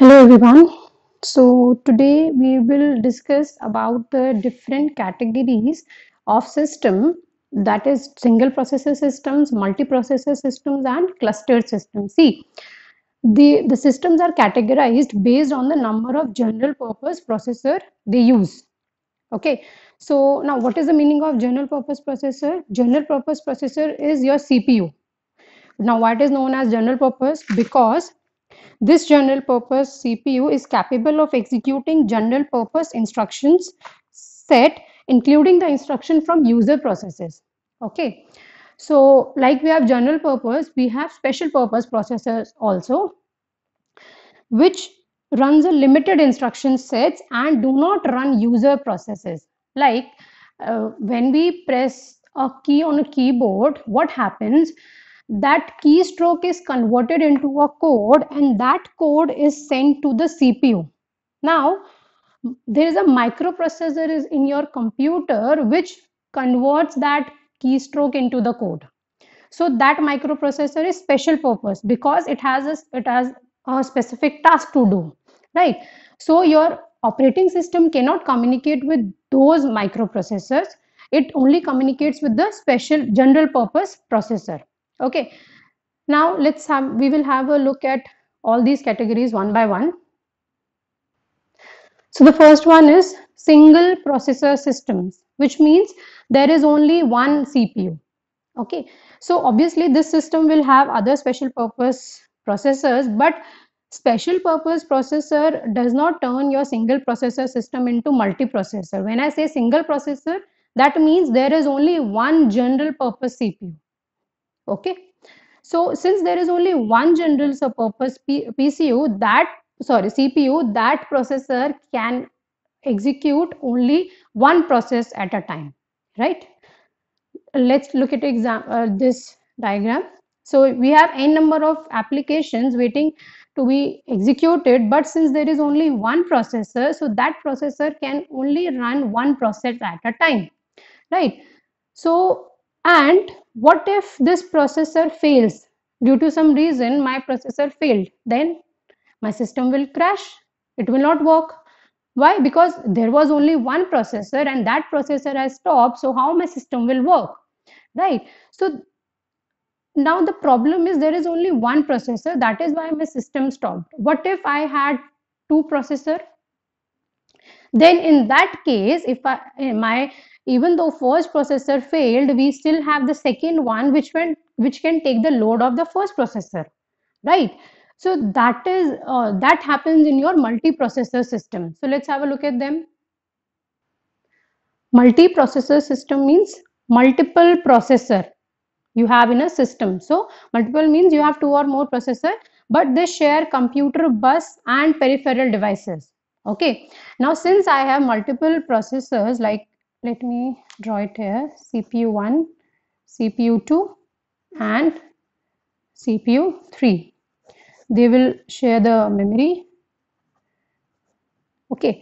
hello everyone so today we will discuss about the different categories of system that is single processor systems multiprocessor systems and clustered systems see the the systems are categorized based on the number of general purpose processor they use okay so now what is the meaning of general purpose processor general purpose processor is your cpu now what is known as general purpose because this general purpose CPU is capable of executing general purpose instructions set including the instruction from user processes. Okay. So like we have general purpose, we have special purpose processors also which runs a limited instruction sets and do not run user processes. Like uh, when we press a key on a keyboard, what happens? that keystroke is converted into a code and that code is sent to the CPU. Now, there is a microprocessor is in your computer which converts that keystroke into the code. So that microprocessor is special purpose because it has a, it has a specific task to do, right? So your operating system cannot communicate with those microprocessors. It only communicates with the special general purpose processor okay now let's have we will have a look at all these categories one by one so the first one is single processor systems which means there is only one cpu okay so obviously this system will have other special purpose processors but special purpose processor does not turn your single processor system into multiprocessor when i say single processor that means there is only one general purpose cpu okay so since there is only one general purpose P pcu that sorry cpu that processor can execute only one process at a time right let's look at exam uh, this diagram so we have n number of applications waiting to be executed but since there is only one processor so that processor can only run one process at a time right so and what if this processor fails due to some reason my processor failed then my system will crash it will not work why because there was only one processor and that processor has stopped so how my system will work right so now the problem is there is only one processor that is why my system stopped what if i had two processor then in that case if I, eh, my even though first processor failed we still have the second one which went which can take the load of the first processor right so that is uh, that happens in your multiprocessor system so let's have a look at them multiprocessor system means multiple processor you have in a system so multiple means you have two or more processor but they share computer bus and peripheral devices okay now since i have multiple processors like let me draw it here CPU1 CPU2 and CPU3 they will share the memory okay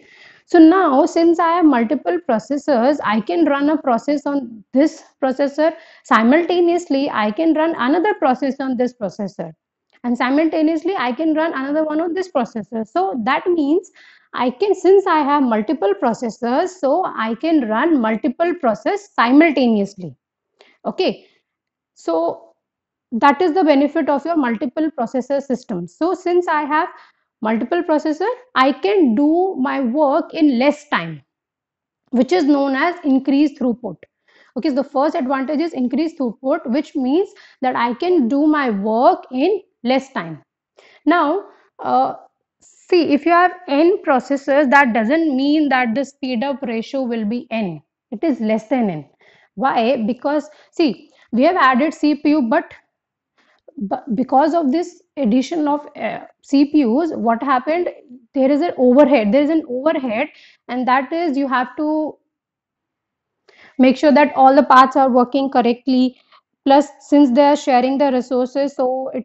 so now since I have multiple processors I can run a process on this processor simultaneously I can run another process on this processor and simultaneously I can run another one on this processor so that means I can since I have multiple processors so I can run multiple process simultaneously okay so that is the benefit of your multiple processor system so since I have multiple processor I can do my work in less time which is known as increased throughput okay so the first advantage is increased throughput which means that I can do my work in less time now uh, See, if you have n processors, that doesn't mean that the speed up ratio will be n. It is less than n. Why? Because, see, we have added CPU, but, but because of this addition of uh, CPUs, what happened? There is an overhead. There is an overhead, and that is you have to make sure that all the paths are working correctly. Plus, since they are sharing the resources, so it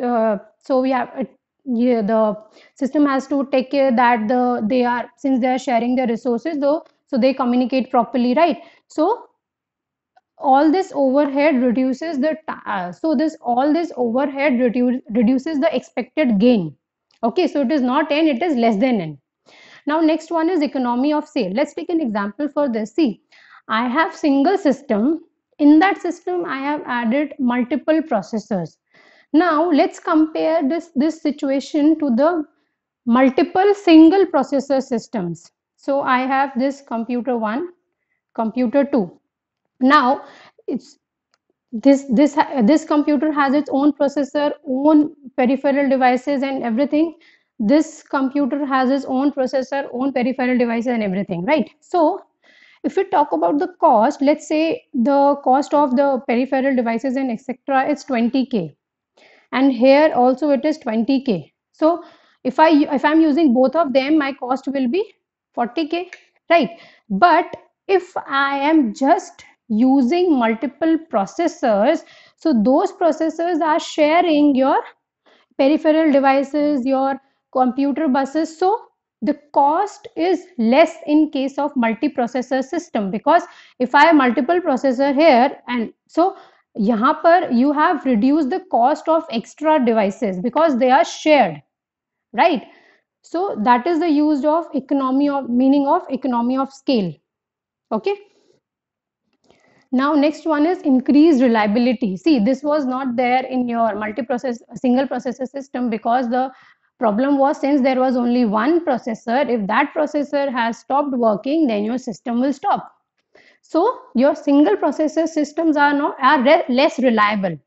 uh, so we have it yeah, the system has to take care that the they are since they are sharing their resources though so they communicate properly right so all this overhead reduces the uh, so this all this overhead reduce reduces the expected gain okay so it is not n it is less than n now next one is economy of sale let's take an example for this see i have single system in that system i have added multiple processors now let's compare this, this situation to the multiple single processor systems. So I have this computer 1, computer 2. Now it's this this this computer has its own processor own peripheral devices and everything this computer has its own processor own peripheral devices and everything right so if we talk about the cost let's say the cost of the peripheral devices and etc is 20k and here also it is 20k so if i if i'm using both of them my cost will be 40k right but if i am just using multiple processors so those processors are sharing your peripheral devices your computer buses so the cost is less in case of multi-processor system because if I have multiple processor here and so यहाँ पर you have reduce the cost of extra devices because they are shared right so that is the use of economy of meaning of economy of scale okay now next one is increased reliability see this was not there in your multi-process single processor system because the problem was since there was only one processor if that processor has stopped working then your system will stop so your single processor systems are, not, are re less reliable.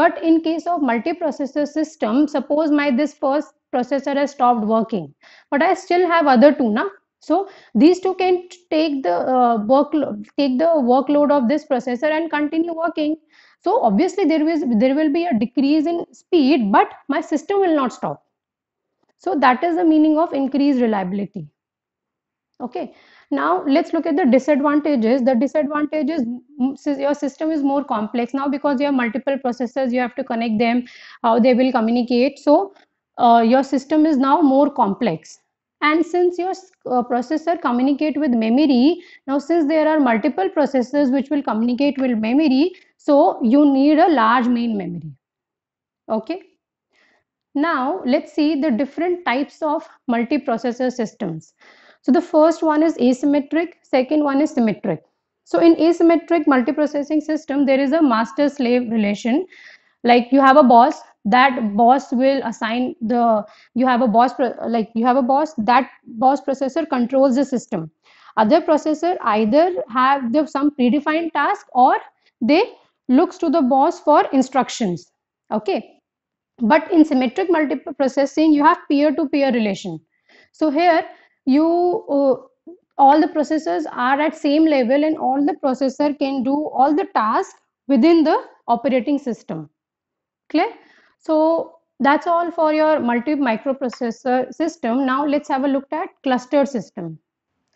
But in case of multi-processor system, suppose my this first processor has stopped working, but I still have other two now. So these two can take the uh, workload, take the workload of this processor and continue working. So obviously there is there will be a decrease in speed, but my system will not stop. So that is the meaning of increased reliability okay now let's look at the disadvantages the disadvantages your system is more complex now because you have multiple processors you have to connect them how they will communicate so uh, your system is now more complex and since your uh, processor communicate with memory now since there are multiple processors which will communicate with memory so you need a large main memory okay now let's see the different types of multiprocessor systems so the first one is asymmetric, second one is symmetric. So in asymmetric multiprocessing system, there is a master-slave relation. Like you have a boss, that boss will assign the, you have a boss, like you have a boss, that boss processor controls the system. Other processor either have the, some predefined task or they looks to the boss for instructions. Okay. But in symmetric multiprocessing, you have peer-to-peer -peer relation. So here you uh, all the processors are at same level and all the processor can do all the tasks within the operating system clear so that's all for your multi microprocessor system now let's have a look at cluster system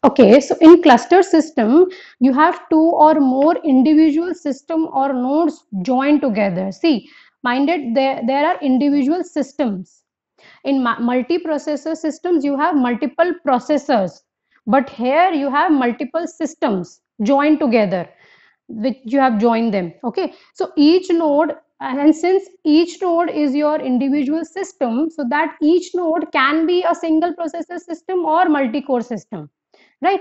okay so in cluster system you have two or more individual system or nodes joined together see minded there there are individual systems in multi-processor systems you have multiple processors but here you have multiple systems joined together which you have joined them okay so each node and since each node is your individual system so that each node can be a single processor system or multi-core system right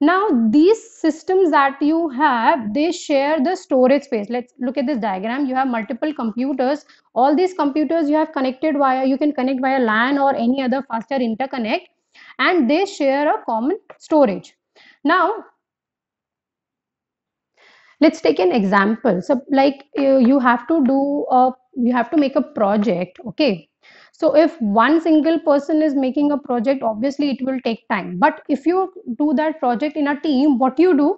now these systems that you have they share the storage space let's look at this diagram you have multiple computers all these computers you have connected via you can connect via LAN or any other faster interconnect and they share a common storage now let's take an example so like you, you have to do a you have to make a project okay so if one single person is making a project obviously it will take time but if you do that project in a team what you do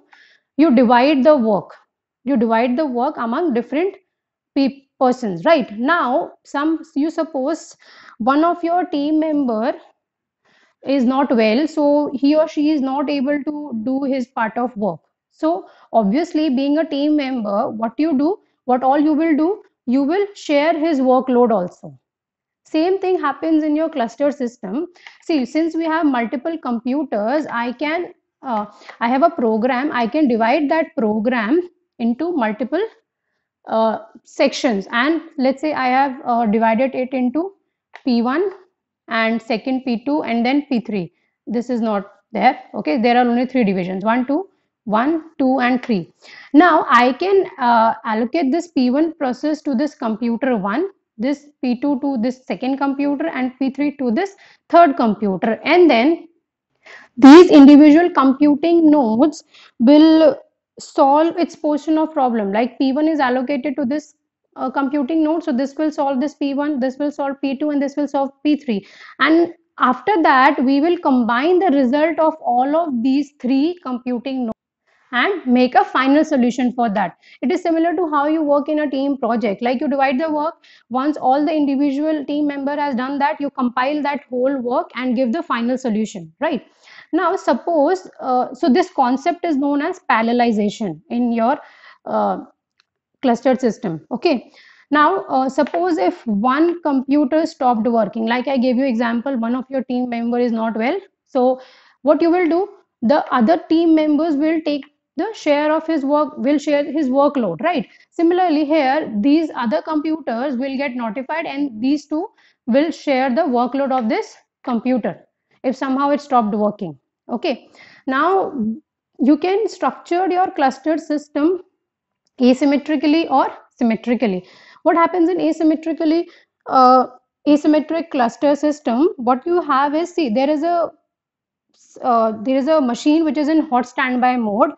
you divide the work you divide the work among different people persons right now some you suppose one of your team member is not well so he or she is not able to do his part of work so obviously being a team member what you do what all you will do you will share his workload also same thing happens in your cluster system. See, since we have multiple computers, I can, uh, I have a program, I can divide that program into multiple uh, sections. And let's say I have uh, divided it into P1 and second P2 and then P3. This is not there. Okay, there are only three divisions, one, two, one, two, and 3. Now I can uh, allocate this P1 process to this computer 1 this P2 to this second computer and P3 to this third computer and then these individual computing nodes will solve its portion of problem like P1 is allocated to this uh, computing node so this will solve this P1 this will solve P2 and this will solve P3 and after that we will combine the result of all of these three computing nodes and make a final solution for that. It is similar to how you work in a team project. Like you divide the work, once all the individual team member has done that, you compile that whole work and give the final solution, right? Now, suppose, uh, so this concept is known as parallelization in your uh, clustered system, okay? Now, uh, suppose if one computer stopped working, like I gave you example, one of your team member is not well. So what you will do, the other team members will take the share of his work will share his workload right similarly here these other computers will get notified and these two will share the workload of this computer if somehow it stopped working okay now you can structure your cluster system asymmetrically or symmetrically what happens in asymmetrically uh, asymmetric cluster system what you have is see there is a uh, there is a machine which is in hot standby mode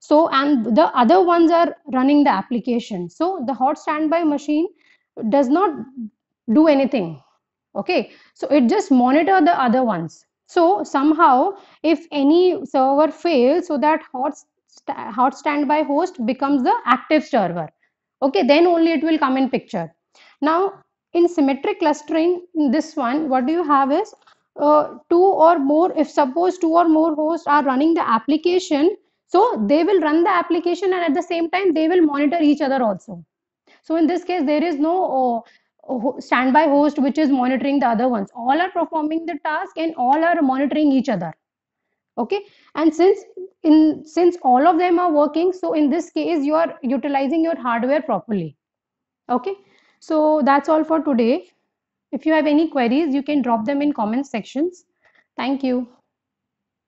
so, and the other ones are running the application. So, the hot standby machine does not do anything. Okay. So, it just monitor the other ones. So, somehow if any server fails, so that hot, st hot standby host becomes the active server. Okay. Then only it will come in picture. Now, in symmetric clustering, in this one, what do you have is uh, two or more, if suppose two or more hosts are running the application, so they will run the application and at the same time, they will monitor each other also. So in this case, there is no uh, standby host which is monitoring the other ones. All are performing the task and all are monitoring each other. Okay. And since in since all of them are working, so in this case, you are utilizing your hardware properly. Okay. So that's all for today. If you have any queries, you can drop them in comment sections. Thank you.